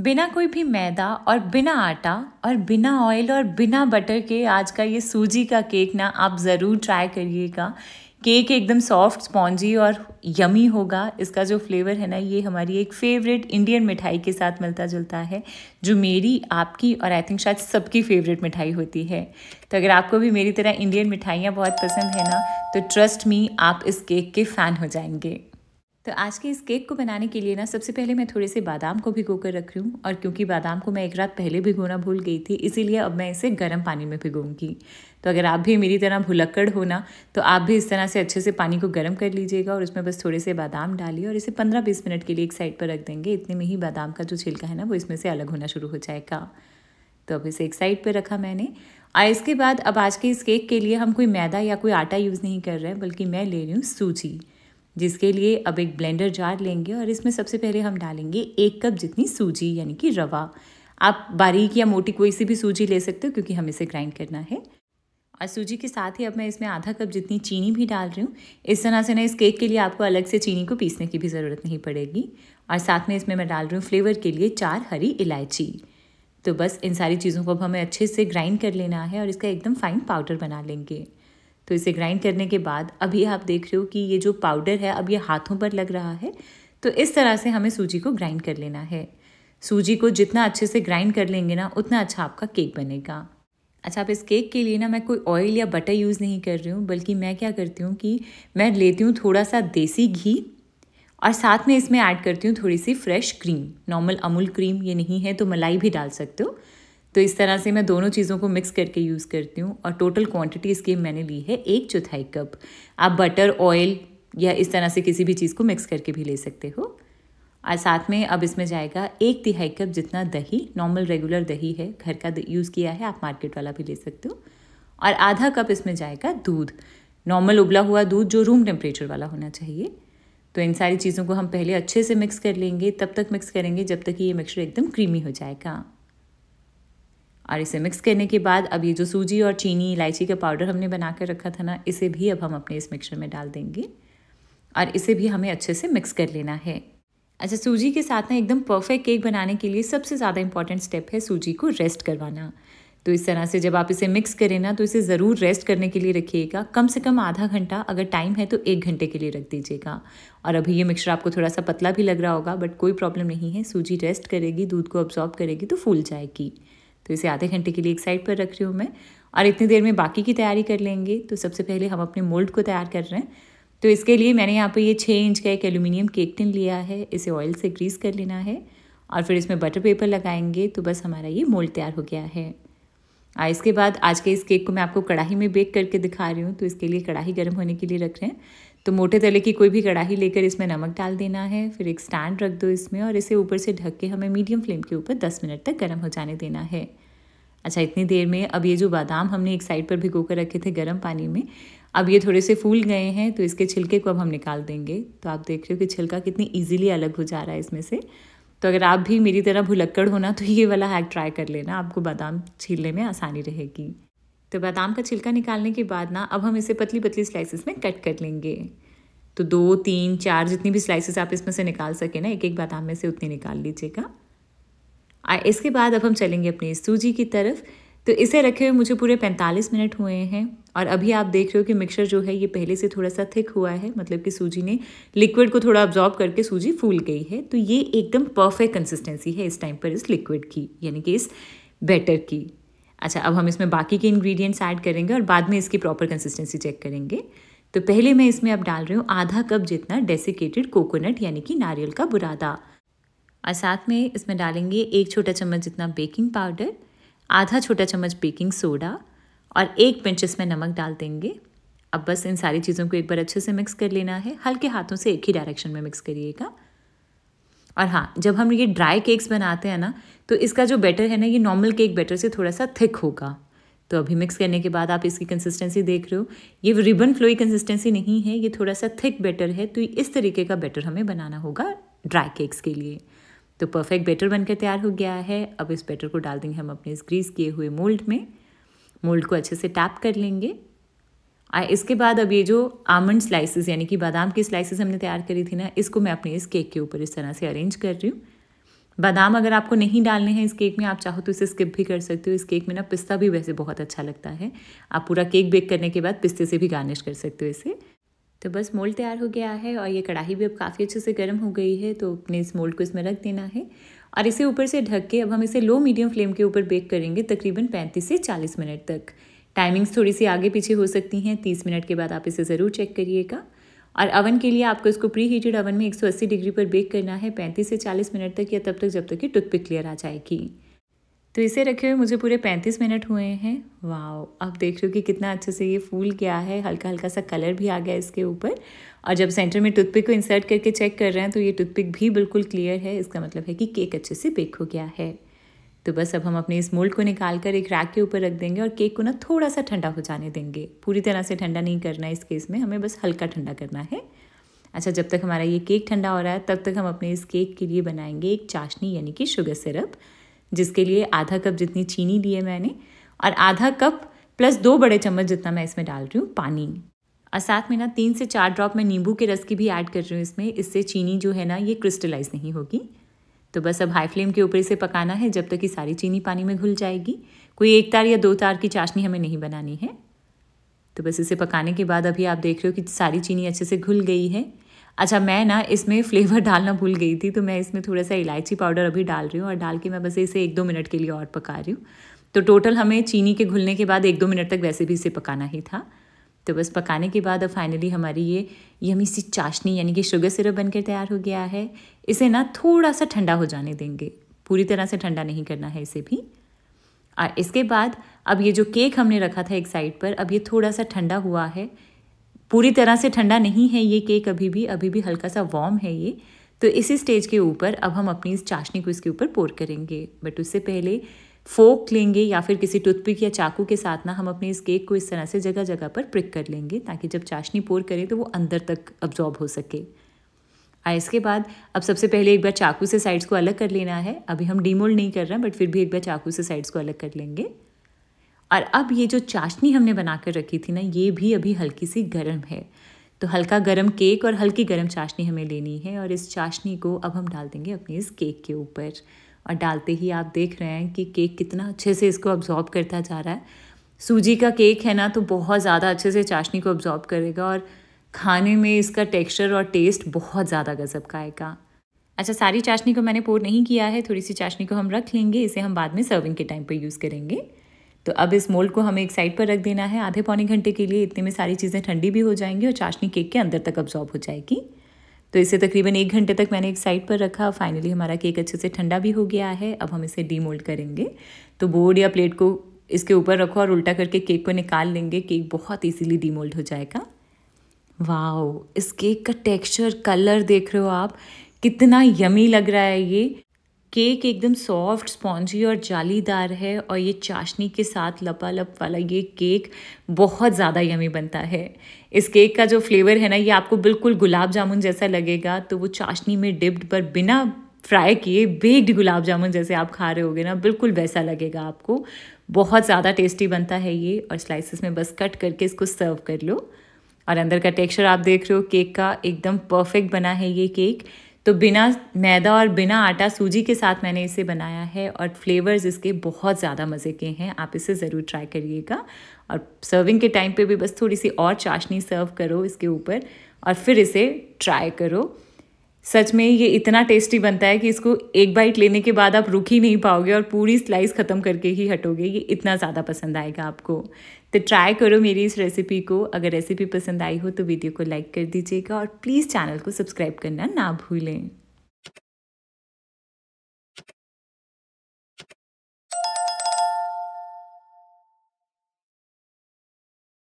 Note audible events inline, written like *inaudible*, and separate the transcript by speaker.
Speaker 1: बिना कोई भी मैदा और बिना आटा और बिना ऑयल और बिना बटर के आज का ये सूजी का केक ना आप ज़रूर ट्राई करिएगा केक एकदम सॉफ्ट स्पॉन्जी और यमी होगा इसका जो फ्लेवर है ना ये हमारी एक फेवरेट इंडियन मिठाई के साथ मिलता जुलता है जो मेरी आपकी और आई थिंक शायद सबकी फेवरेट मिठाई होती है तो अगर आपको भी मेरी तरह इंडियन मिठाइयाँ बहुत पसंद है ना तो ट्रस्ट मी आप इस केक के फ़ैन हो जाएंगे तो आज के इस केक को बनाने के लिए ना सबसे पहले मैं थोड़े से बादाम को भिगो कर रख रही हूँ और क्योंकि बादाम को मैं एक रात पहले भिगोना भूल गई थी इसीलिए अब मैं इसे गर्म पानी में भिगोऊंगी तो अगर आप भी मेरी तरह भुलक्कड़ हो ना तो आप भी इस तरह से अच्छे से पानी को गर्म कर लीजिएगा और उसमें बस थोड़े से बादाम डालिए और इसे पंद्रह बीस मिनट के लिए एक साइड पर रख देंगे इतने में ही बादाम का जो छिलका है ना वो इसमें से अलग होना शुरू हो जाएगा तो अब इसे एक साइड पर रखा मैंने और इसके बाद अब आज के इस केक के लिए हम कोई मैदा या कोई आटा यूज़ नहीं कर रहे हैं बल्कि मैं ले रही हूँ सूजी जिसके लिए अब एक ब्लेंडर जार लेंगे और इसमें सबसे पहले हम डालेंगे एक कप जितनी सूजी यानी कि रवा आप बारीक या मोटी कोई सी भी सूजी ले सकते हो क्योंकि हम इसे ग्राइंड करना है और सूजी के साथ ही अब मैं इसमें आधा कप जितनी चीनी भी डाल रही हूँ इस तरह से ना इस केक के लिए आपको अलग से चीनी को पीसने की भी ज़रूरत नहीं पड़ेगी और साथ में इसमें मैं डाल रही हूँ फ्लेवर के लिए चार हरी इलायची तो बस इन सारी चीज़ों को अब हमें अच्छे से ग्राइंड कर लेना है और इसका एकदम फाइन पाउडर बना लेंगे तो इसे ग्राइंड करने के बाद अभी आप देख रहे हो कि ये जो पाउडर है अब ये हाथों पर लग रहा है तो इस तरह से हमें सूजी को ग्राइंड कर लेना है सूजी को जितना अच्छे से ग्राइंड कर लेंगे ना उतना अच्छा आपका केक बनेगा अच्छा आप इस केक के लिए ना मैं कोई ऑयल या बटर यूज़ नहीं कर रही हूँ बल्कि मैं क्या करती हूँ कि मैं लेती हूँ थोड़ा सा देसी घी और साथ में इसमें ऐड करती हूँ थोड़ी सी fresh cream normal Amul cream ये नहीं है तो मलाई भी डाल सकते हो तो इस तरह से मैं दोनों चीज़ों को मिक्स करके यूज़ करती हूँ और टोटल क्वांटिटी इसकी मैंने ली है एक चौथाई कप आप बटर ऑयल या इस तरह से किसी भी चीज़ को मिक्स करके भी ले सकते हो और साथ में अब इसमें जाएगा एक तिहाई कप जितना दही नॉर्मल रेगुलर दही है घर का यूज़ किया है आप मार्केट वाला भी ले सकते हो और आधा कप इसमें जाएगा दूध नॉर्मल उबला हुआ दूध जो रूम टेम्परेचर वाला होना चाहिए तो इन सारी चीज़ों को हम पहले अच्छे से मिक्स कर लेंगे तब तक मिक्स करेंगे जब तक कि ये मिक्सचर एकदम क्रीमी हो जाएगा और इसे मिक्स करने के बाद अब ये जो सूजी और चीनी इलायची का पाउडर हमने बना कर रखा था ना इसे भी अब हम अपने इस मिक्सचर में डाल देंगे और इसे भी हमें अच्छे से मिक्स कर लेना है अच्छा सूजी के साथ ना एकदम परफेक्ट केक बनाने के लिए सबसे ज़्यादा इंपॉर्टेंट स्टेप है सूजी को रेस्ट करवाना तो इस तरह से जब आप इसे मिक्स करें ना तो इसे ज़रूर रेस्ट करने के लिए रखिएगा कम से कम आधा घंटा अगर टाइम है तो एक घंटे के लिए रख दीजिएगा और अभी ये मिक्सचर आपको थोड़ा सा पतला भी लग रहा होगा बट कोई प्रॉब्लम नहीं है सूजी रेस्ट करेगी दूध को अब्जॉर्ब करेगी तो फूल जाएगी तो इसे आधे घंटे के लिए एक साइड पर रख रही हूँ मैं और इतनी देर में बाकी की तैयारी कर लेंगे तो सबसे पहले हम अपने मोल्ड को तैयार कर रहे हैं तो इसके लिए मैंने यहाँ पर ये छः इंच का एक एल्यूमिनियम केक टिन लिया है इसे ऑयल से ग्रीस कर लेना है और फिर इसमें बटर पेपर लगाएंगे तो बस हमारा ये मोल्ड तैयार हो गया है और इसके बाद आज के इस केक को मैं आपको कढ़ाई में बेक करके दिखा रही हूँ तो इसके लिए कढ़ाई गर्म होने के लिए रख रहे हैं तो मोटे तले की कोई भी कढ़ाई लेकर इसमें नमक डाल देना है फिर एक स्टैंड रख दो इसमें और इसे ऊपर से ढक के हमें मीडियम फ्लेम के ऊपर दस मिनट तक गर्म हो जाने देना है अच्छा इतनी देर में अब ये जो बादाम हमने एक साइड पर भिगो कर रखे थे गर्म पानी में अब ये थोड़े से फूल गए हैं तो इसके छिलके को अब हम निकाल देंगे तो आप देख रहे हो कि छिलका कितनी ईजिली अलग हो जा रहा है इसमें से तो अगर आप भी मेरी तरह भुलक्कड़ होना तो ये वाला हैक ट्राई कर लेना आपको बादाम छीलने में आसानी रहेगी तो बादाम का छिलका निकालने के बाद ना अब हम इसे पतली पतली स्लाइसेस में कट कर लेंगे तो दो तीन चार जितनी भी स्लाइसेस आप इसमें से निकाल सकें ना एक एक बादाम में से उतनी निकाल लीजिएगा और इसके बाद अब हम चलेंगे अपनी सूजी की तरफ तो इसे रखे हुए मुझे पूरे 45 मिनट हुए हैं और अभी आप देख रहे हो कि मिक्सर जो है ये पहले से थोड़ा सा थिक हुआ है मतलब कि सूजी ने लिक्विड को थोड़ा ऑब्जॉर्ब करके सूजी फूल गई है तो ये एकदम परफेक्ट कंसिस्टेंसी है इस टाइम पर इस लिक्विड की यानी कि इस बैटर की अच्छा अब हम इसमें बाकी के इंग्रेडिएंट्स ऐड करेंगे और बाद में इसकी प्रॉपर कंसिस्टेंसी चेक करेंगे तो पहले मैं इसमें अब डाल रही हूँ आधा कप जितना डेसिकेटेड कोकोनट यानी कि नारियल का बुरादा और साथ में इसमें डालेंगे एक छोटा चम्मच जितना बेकिंग पाउडर आधा छोटा चम्मच बेकिंग सोडा और एक पिंच इसमें नमक डाल देंगे अब बस इन सारी चीज़ों को एक बार अच्छे से मिक्स कर लेना है हल्के हाथों से एक ही डायरेक्शन में मिक्स करिएगा और हाँ जब हम ये ड्राई केक्स बनाते हैं ना तो इसका जो बैटर है ना ये नॉर्मल केक बैटर से थोड़ा सा थिक होगा तो अभी मिक्स करने के बाद आप इसकी कंसिस्टेंसी देख रहे हो ये रिबन फ्लोई कंसिस्टेंसी नहीं है ये थोड़ा सा थिक बैटर है तो इस तरीके का बैटर हमें बनाना होगा ड्राई केक्स के लिए तो परफेक्ट बैटर बनकर तैयार हो गया है अब इस बैटर को डाल देंगे हम अपने इस ग्रीस किए हुए मोल्ड में मोल्ड को अच्छे से टैप कर लेंगे इसके बाद अब ये जो आमंड स्लाइसेस यानी कि बादाम की स्लाइसेस हमने तैयार करी थी ना इसको मैं अपने इस केक के ऊपर इस तरह से अरेंज कर रही हूँ बादाम अगर आपको नहीं डालने हैं इस केक में आप चाहो तो इसे स्किप भी कर सकते हो इस केक में ना पिस्ता भी वैसे बहुत अच्छा लगता है आप पूरा केक बेक करने के बाद पिस्ते से भी गार्निश कर सकते हो इसे तो बस मोल्ड तैयार हो गया है और ये कढ़ाई भी अब काफ़ी अच्छे से गर्म हो गई है तो अपने इस मोल्ड को इसमें रख देना है और इसे ऊपर से ढक के अब हम इसे लो मीडियम फ्लेम के ऊपर बेक करेंगे तकरीबन 35 से 40 मिनट तक टाइमिंग्स थोड़ी सी आगे पीछे हो सकती हैं तीस मिनट के बाद आप इसे ज़रूर चेक करिएगा और अवन के लिए आपको इसको प्री हीटेड अवन में 180 डिग्री पर बेक करना है 35 से 40 मिनट तक या तब तक जब तक कि टुथपिक क्लियर आ जाएगी तो इसे रखे हुए मुझे पूरे 35 मिनट हुए हैं वाह आप देख रहे हो कि कितना अच्छे से ये फूल गया है हल्का हल्का सा कलर भी आ गया इसके ऊपर और जब सेंटर में टूथपिक को इंसर्ट करके चेक कर रहे हैं तो ये टूथपिक भी बिल्कुल क्लियर है इसका मतलब है कि केक अच्छे से बेक हो गया है तो बस अब हम अपने इस मोल्ड को निकाल कर एक रैक के ऊपर रख देंगे और केक को ना थोड़ा सा ठंडा हो जाने देंगे पूरी तरह से ठंडा नहीं करना है इस केस में हमें बस हल्का ठंडा करना है अच्छा जब तक हमारा ये केक ठंडा हो रहा है तब तक हम अपने इस केक के लिए बनाएंगे एक चाशनी यानी कि शुगर सिरप जिसके लिए आधा कप जितनी चीनी ली है मैंने और आधा कप प्लस दो बड़े चम्मच जितना मैं इसमें डाल रही हूँ पानी और साथ में ना तीन से चार ड्रॉप मैं नींबू के रस की भी ऐड कर रही हूँ इसमें इससे चीनी जो है ना ये क्रिस्टलाइज नहीं होगी तो बस अब हाई फ्लेम के ऊपर इसे पकाना है जब तक कि सारी चीनी पानी में घुल जाएगी कोई एक तार या दो तार की चाशनी हमें नहीं बनानी है तो बस इसे पकाने के बाद अभी आप देख रहे हो कि सारी चीनी अच्छे से घुल गई है अच्छा मैं ना इसमें फ्लेवर *laughs* डालना भूल गई थी तो मैं इसमें थोड़ा सा इलायची पाउडर अभी डाल रही हूँ और डाल के मैं बस इसे एक दो मिनट के लिए और पका रही हूँ तो टोटल हमें चीनी के घुलने के बाद एक दो मिनट तक वैसे भी इसे पकाना ही था तो बस पकाने के बाद अब फाइनली हमारी ये यमी सी चाशनी यानी कि शुगर सिरप बनकर तैयार हो गया है इसे ना थोड़ा सा ठंडा हो जाने देंगे पूरी तरह से ठंडा नहीं करना है इसे भी और इसके बाद अब ये जो केक हमने रखा था एक साइड पर अब ये थोड़ा सा ठंडा हुआ है पूरी तरह से ठंडा नहीं है ये केक अभी भी अभी भी हल्का सा वॉर्म है ये तो इसी स्टेज के ऊपर अब हम अपनी इस चाशनी को इसके ऊपर पोर करेंगे बट उससे पहले फोक लेंगे या फिर किसी टूथपिक या चाकू के साथ ना हम अपने इस केक को इस तरह से जगह जगह पर प्रिक कर लेंगे ताकि जब चाशनी पोर करें तो वो अंदर तक अब्जॉर्ब हो सके आ इसके बाद अब सबसे पहले एक बार चाकू से साइड्स को अलग कर लेना है अभी हम डीमोल्ड नहीं कर रहे हैं बट फिर भी एक बार चाकू से साइड्स को अलग कर लेंगे और अब ये जो चाशनी हमने बना कर रखी थी ना ये भी अभी हल्की सी गर्म है तो हल्का गर्म केक और हल्की गर्म चाशनी हमें लेनी है और इस चाशनी को अब हम डाल देंगे अपने इस केक के ऊपर और डालते ही आप देख रहे हैं कि केक कितना अच्छे से इसको अब्जॉर्ब करता जा रहा है सूजी का केक है ना तो बहुत ज़्यादा अच्छे से चाशनी को अब्जॉर्ब करेगा और खाने में इसका टेक्सचर और टेस्ट बहुत ज़्यादा गजब का आएगा अच्छा सारी चाशनी को मैंने पोर नहीं किया है थोड़ी सी चाशनी को हम रख लेंगे इसे हम बाद में सर्विंग के टाइम पर यूज़ करेंगे तो अब इस मोल्ड को हमें एक साइड पर रख देना है आधे पौने घंटे के लिए इतने में सारी चीज़ें ठंडी भी हो जाएंगी और चाशनी केक के अंदर तक अब्जॉर्ब हो जाएगी तो इसे तकरीबन एक घंटे तक मैंने एक साइड पर रखा फाइनली हमारा केक अच्छे से ठंडा भी हो गया है अब हम इसे डीमोल्ड करेंगे तो बोर्ड या प्लेट को इसके ऊपर रखो और उल्टा करके केक को निकाल लेंगे केक बहुत ईजीली डीमोल्ड हो जाएगा वाह इस केक का टेक्स्चर कलर देख रहे हो आप कितना यमी लग रहा है ये केक एकदम सॉफ्ट स्पॉन्जी और जालीदार है और ये चाशनी के साथ लपालप वाला ये केक बहुत ज़्यादा यमी बनता है इस केक का जो फ्लेवर है ना ये आपको बिल्कुल गुलाब जामुन जैसा लगेगा तो वो चाशनी में डिप्ड पर बिना फ्राई किए बेक्ड गुलाब जामुन जैसे आप खा रहे होगे ना बिल्कुल वैसा लगेगा आपको बहुत ज़्यादा टेस्टी बनता है ये और स्लाइसिस में बस कट करके इसको सर्व कर लो और अंदर का टेक्सचर आप देख रहे हो केक का एकदम परफेक्ट बना है ये केक तो बिना मैदा और बिना आटा सूजी के साथ मैंने इसे बनाया है और फ्लेवर्स इसके बहुत ज़्यादा मज़े के हैं आप इसे ज़रूर ट्राई करिएगा और सर्विंग के टाइम पे भी बस थोड़ी सी और चाशनी सर्व करो इसके ऊपर और फिर इसे ट्राई करो सच में ये इतना टेस्टी बनता है कि इसको एक बाइट लेने के बाद आप रुक ही नहीं पाओगे और पूरी स्लाइस ख़त्म करके ही हटोगे ये इतना ज़्यादा पसंद आएगा आपको तो ट्राई करो मेरी इस रेसिपी को अगर रेसिपी पसंद आई हो तो वीडियो को लाइक कर दीजिएगा और प्लीज़ चैनल को सब्सक्राइब करना ना भूलें